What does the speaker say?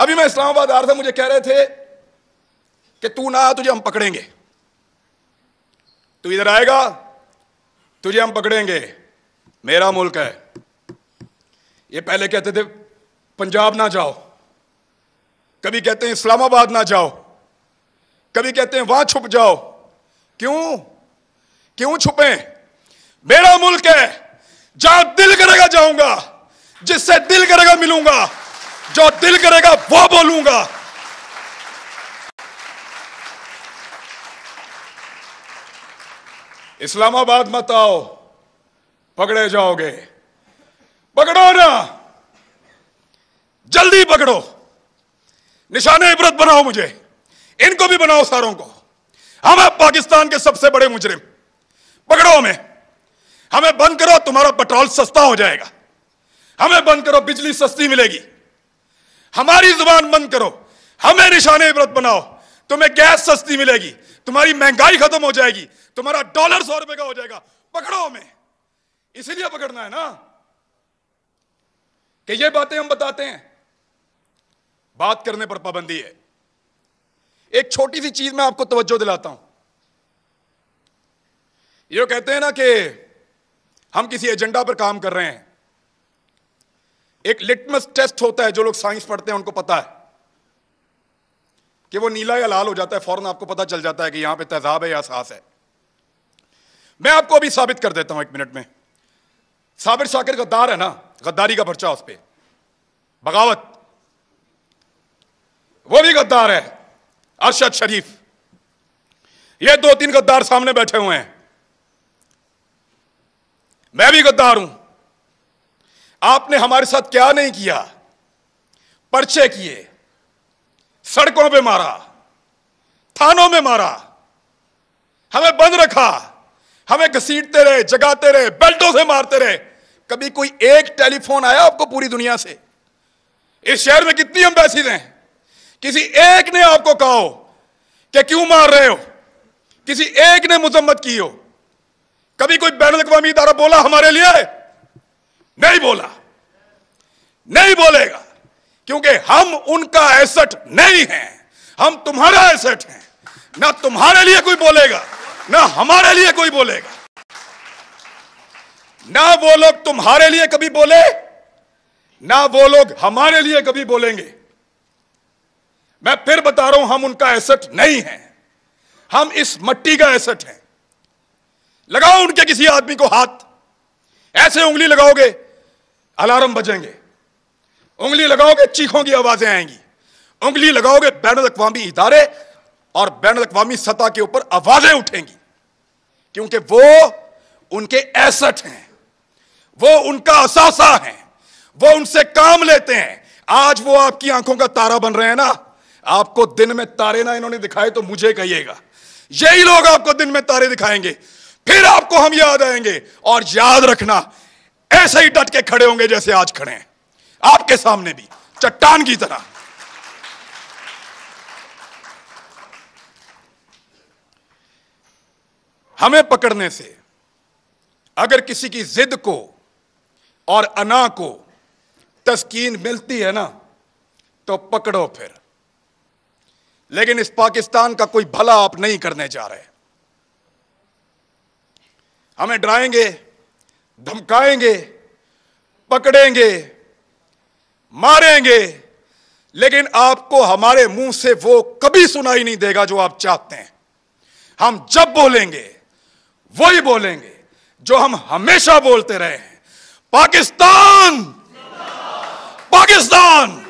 अभी मैं इस्लामाबाद आ रहा था मुझे कह रहे थे कि तू ना तुझे हम पकड़ेंगे तू इधर आएगा तुझे हम पकड़ेंगे मेरा मुल्क है ये पहले कहते थे पंजाब ना जाओ कभी कहते हैं इस्लामाबाद ना जाओ कभी कहते हैं वहां छुप जाओ क्यों क्यों छुपे मेरा मुल्क है जहां दिल करेगा जाऊंगा जिससे दिल करेगा मिलूंगा जो दिल करेगा वो बोलूंगा इस्लामाबाद मत आओ पकड़े जाओगे पकड़ो ना जल्दी पकड़ो निशाने इबरत बनाओ मुझे इनको भी बनाओ सारों को हम पाकिस्तान के सबसे बड़े मुजरिम पकड़ो हमें हमें बंद करो तुम्हारा पेट्रोल सस्ता हो जाएगा हमें बंद करो बिजली सस्ती मिलेगी हमारी जुबान बंद करो हमें निशाने इबरत बनाओ तुम्हें गैस सस्ती मिलेगी तुम्हारी महंगाई खत्म हो जाएगी तुम्हारा डॉलर सौ रुपए का हो जाएगा पकड़ो हमें इसलिए पकड़ना है ना कि ये बातें हम बताते हैं बात करने पर पाबंदी है एक छोटी सी चीज मैं आपको तवज्जो दिलाता हूं ये कहते हैं ना कि हम किसी एजेंडा पर काम कर रहे हैं एक लिटमस टेस्ट होता है जो लोग साइंस पढ़ते हैं उनको पता है कि वो नीला या लाल हो जाता है फौरन आपको पता चल जाता है कि यहां पे तेजाब है या सास है मैं आपको अभी साबित कर देता हूं एक मिनट में साबिर शाकिर गद्दार है ना गद्दारी का पर्चा उस पर बगावत वो भी गद्दार है अरशद शरीफ ये दो तीन गद्दार सामने बैठे हुए हैं मैं भी गद्दार हूं आपने हमारे साथ क्या नहीं किया पर्चे किए सड़कों पे मारा थानों में मारा हमें बंद रखा हमें घसीटते रहे जगाते रहे बेल्टों से मारते रहे कभी कोई एक टेलीफोन आया आपको पूरी दुनिया से इस शहर में कितनी एम्बेसीज हैं किसी एक ने आपको कहा हो कि क्यों मार रहे हो किसी एक ने मुजम्मत की हो कभी कोई बैन अवी इदारा बोला हमारे लिए नहीं बोला नहीं बोलेगा क्योंकि हम उनका एसेट नहीं है हम तुम्हारा एसेट हैं ना तुम्हारे लिए कोई बोलेगा ना हमारे लिए कोई बोलेगा ना वो लोग तुम्हारे लिए कभी बोले ना वो लोग हमारे लिए कभी बोलेंगे मैं फिर बता रहा हूं हम उनका एसेट नहीं है हम इस मट्टी का एसेट हैं लगाओ उनके किसी आदमी को हाथ ऐसे उंगली लगाओगे अलार्म बजेंगे उंगली लगाओगे चीखों की आवाजें आएंगी उंगली लगाओगे बैन अवी इदारे और बैन अवी सतह के ऊपर आवाजें उठेंगी क्योंकि वो उनके एसेट हैं वो उनका असासा है वो उनसे काम लेते हैं आज वो आपकी आंखों का तारा बन रहे हैं ना आपको दिन में तारे ना इन्होंने दिखाए तो मुझे कहिएगा यही लोग आपको दिन में तारे दिखाएंगे फिर आपको हम याद आएंगे और याद रखना ऐसे ही डट के खड़े होंगे जैसे आज खड़े हैं आपके सामने भी चट्टान की तरह हमें पकड़ने से अगर किसी की जिद को और अना को तस्कीन मिलती है ना तो पकड़ो फिर लेकिन इस पाकिस्तान का कोई भला आप नहीं करने जा रहे हमें डराएंगे धमकाएंगे पकड़ेंगे मारेंगे लेकिन आपको हमारे मुंह से वो कभी सुनाई नहीं देगा जो आप चाहते हैं हम जब बोलेंगे वही बोलेंगे जो हम हमेशा बोलते रहे हैं पाकिस्तान पाकिस्तान